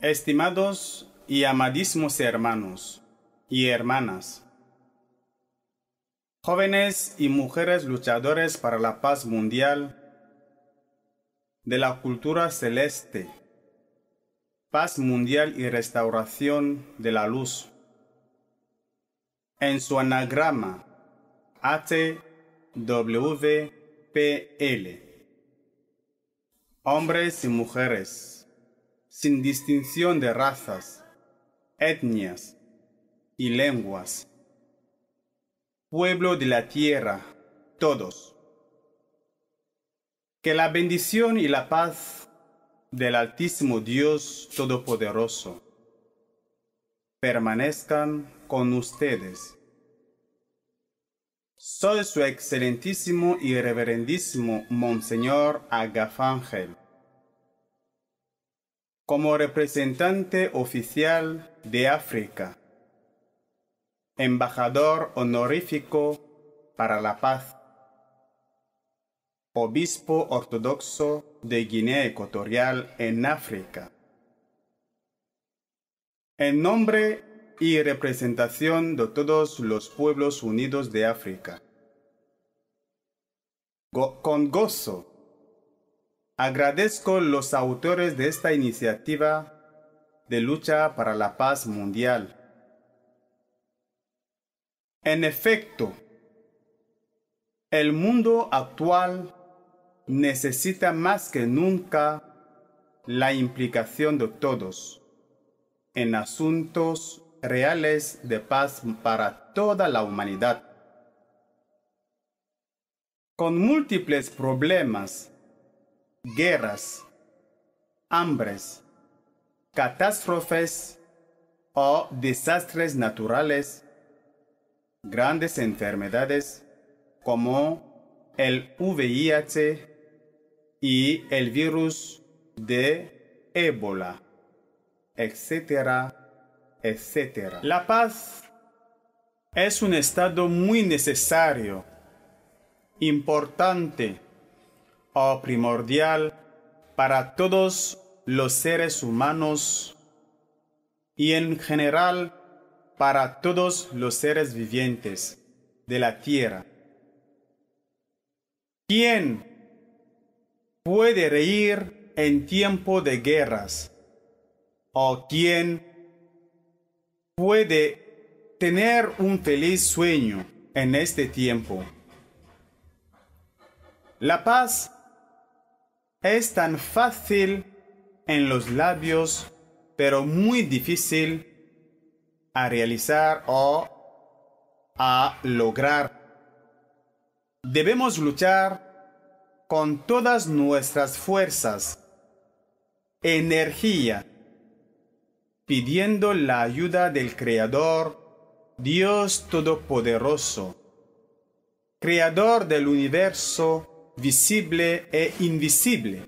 Estimados y amadísimos hermanos y hermanas, jóvenes y mujeres luchadores para la paz mundial de la cultura celeste, paz mundial y restauración de la luz. En su anagrama, HWPL hombres y mujeres sin distinción de razas, etnias y lenguas. Pueblo de la tierra, todos. Que la bendición y la paz del Altísimo Dios Todopoderoso permanezcan con ustedes. Soy su excelentísimo y reverendísimo Monseñor Agafángel como representante oficial de África, embajador honorífico para la paz, obispo ortodoxo de Guinea Ecuatorial en África. En nombre y representación de todos los pueblos unidos de África. con gozo Agradezco los autores de esta iniciativa de lucha para la paz mundial. En efecto, el mundo actual necesita más que nunca la implicación de todos en asuntos reales de paz para toda la humanidad. Con múltiples problemas guerras, hambres, catástrofes o desastres naturales, grandes enfermedades como el VIH y el virus de ébola, etcétera, etcétera. La paz es un estado muy necesario, importante, o oh primordial para todos los seres humanos y en general para todos los seres vivientes de la tierra. ¿Quién puede reír en tiempo de guerras? ¿O quién puede tener un feliz sueño en este tiempo? La paz es tan fácil en los labios, pero muy difícil a realizar o a lograr. Debemos luchar con todas nuestras fuerzas, energía, pidiendo la ayuda del Creador, Dios Todopoderoso, Creador del universo, visible e invisible,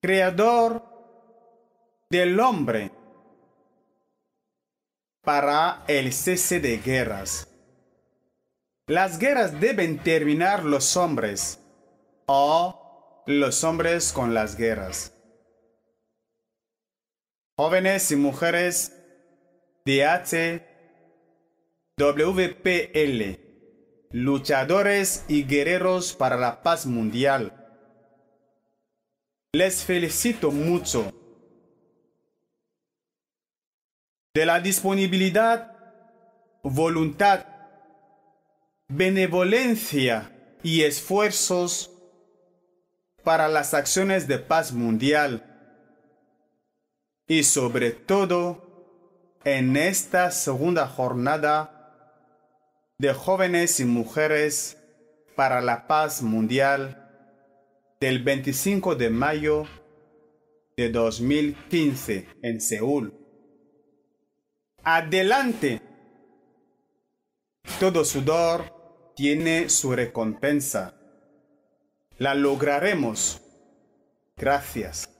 creador del hombre para el cese de guerras. Las guerras deben terminar los hombres o los hombres con las guerras. Jóvenes y mujeres de HWPL luchadores y guerreros para la paz mundial. Les felicito mucho de la disponibilidad, voluntad, benevolencia y esfuerzos para las acciones de paz mundial y sobre todo en esta segunda jornada de jóvenes y mujeres para la paz mundial del 25 de mayo de 2015 en Seúl. Adelante. Todo sudor tiene su recompensa. La lograremos. Gracias.